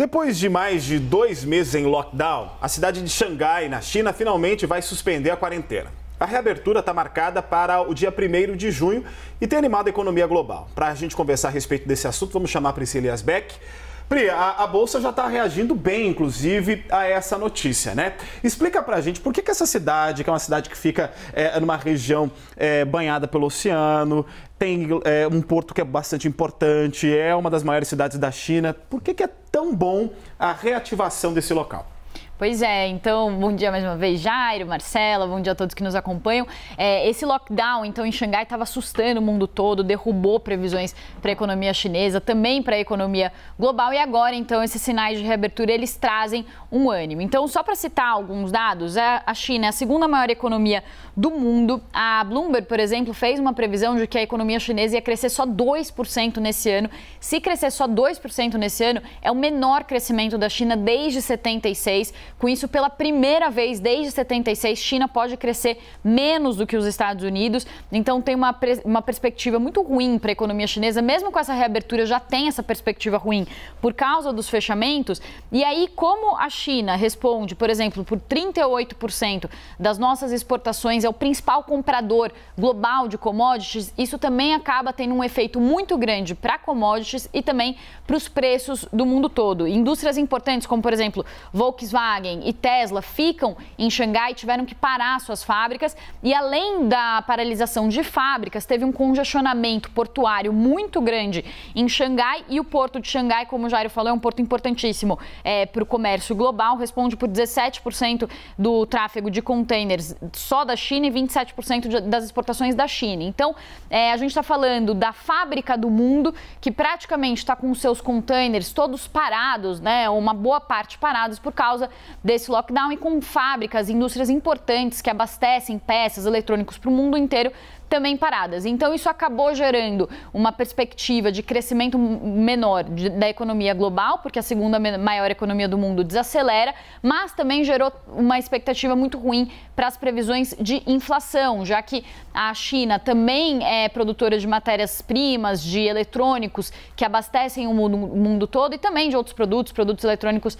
Depois de mais de dois meses em lockdown, a cidade de Xangai, na China, finalmente vai suspender a quarentena. A reabertura está marcada para o dia 1 de junho e tem animado a economia global. Para a gente conversar a respeito desse assunto, vamos chamar a Priscila Asbeck. Pri, a, a Bolsa já está reagindo bem, inclusive, a essa notícia, né? Explica pra gente por que, que essa cidade, que é uma cidade que fica é, numa região é, banhada pelo oceano, tem é, um porto que é bastante importante, é uma das maiores cidades da China, por que, que é tão bom a reativação desse local? Pois é, então, bom dia mais uma vez, Jairo, Marcela, bom dia a todos que nos acompanham. É, esse lockdown, então, em Xangai estava assustando o mundo todo, derrubou previsões para a economia chinesa, também para a economia global, e agora, então, esses sinais de reabertura, eles trazem um ânimo. Então, só para citar alguns dados, é, a China é a segunda maior economia do mundo. A Bloomberg, por exemplo, fez uma previsão de que a economia chinesa ia crescer só 2% nesse ano. Se crescer só 2% nesse ano, é o menor crescimento da China desde 76 com isso, pela primeira vez desde 76, China pode crescer menos do que os Estados Unidos. Então, tem uma, uma perspectiva muito ruim para a economia chinesa, mesmo com essa reabertura, já tem essa perspectiva ruim por causa dos fechamentos. E aí, como a China responde, por exemplo, por 38% das nossas exportações, é o principal comprador global de commodities, isso também acaba tendo um efeito muito grande para commodities e também para os preços do mundo todo. Indústrias importantes, como por exemplo, Volkswagen. Volkswagen e Tesla ficam em Xangai, tiveram que parar suas fábricas e além da paralisação de fábricas, teve um congestionamento portuário muito grande em Xangai e o porto de Xangai, como o Jairo falou, é um porto importantíssimo é, para o comércio global, responde por 17% do tráfego de containers só da China e 27% de, das exportações da China. Então, é, a gente está falando da fábrica do mundo que praticamente está com seus containers todos parados, né, uma boa parte parados por causa desse lockdown e com fábricas, indústrias importantes que abastecem peças, eletrônicos para o mundo inteiro também paradas. Então isso acabou gerando uma perspectiva de crescimento menor da economia global, porque a segunda maior economia do mundo desacelera, mas também gerou uma expectativa muito ruim para as previsões de inflação, já que a China também é produtora de matérias-primas, de eletrônicos que abastecem o mundo, o mundo todo e também de outros produtos, produtos eletrônicos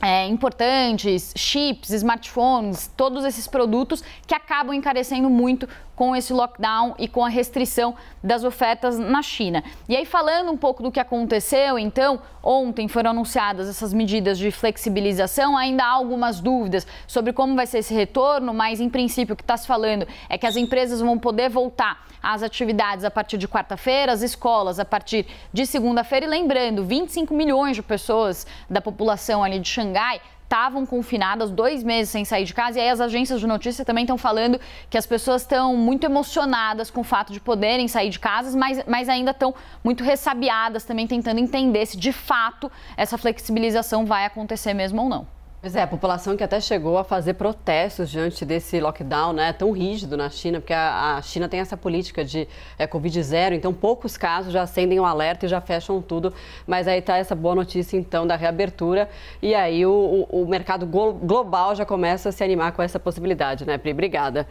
é, importantes, chips, smartphones, todos esses produtos que acabam encarecendo muito com esse lockdown e com a restrição das ofertas na China. E aí, falando um pouco do que aconteceu, então, ontem foram anunciadas essas medidas de flexibilização, ainda há algumas dúvidas sobre como vai ser esse retorno, mas em princípio o que está se falando é que as empresas vão poder voltar às atividades a partir de quarta-feira, as escolas a partir de segunda-feira, e lembrando, 25 milhões de pessoas da população ali de Xangai Xangai estavam confinadas dois meses sem sair de casa. E aí as agências de notícia também estão falando que as pessoas estão muito emocionadas com o fato de poderem sair de casas, mas, mas ainda estão muito ressabiadas também, tentando entender se de fato essa flexibilização vai acontecer mesmo ou não. Pois é, a população que até chegou a fazer protestos diante desse lockdown né, tão rígido na China, porque a, a China tem essa política de é, Covid zero, então poucos casos já acendem o um alerta e já fecham tudo. Mas aí está essa boa notícia, então, da reabertura. E aí o, o, o mercado global já começa a se animar com essa possibilidade, né, Pri? Obrigada.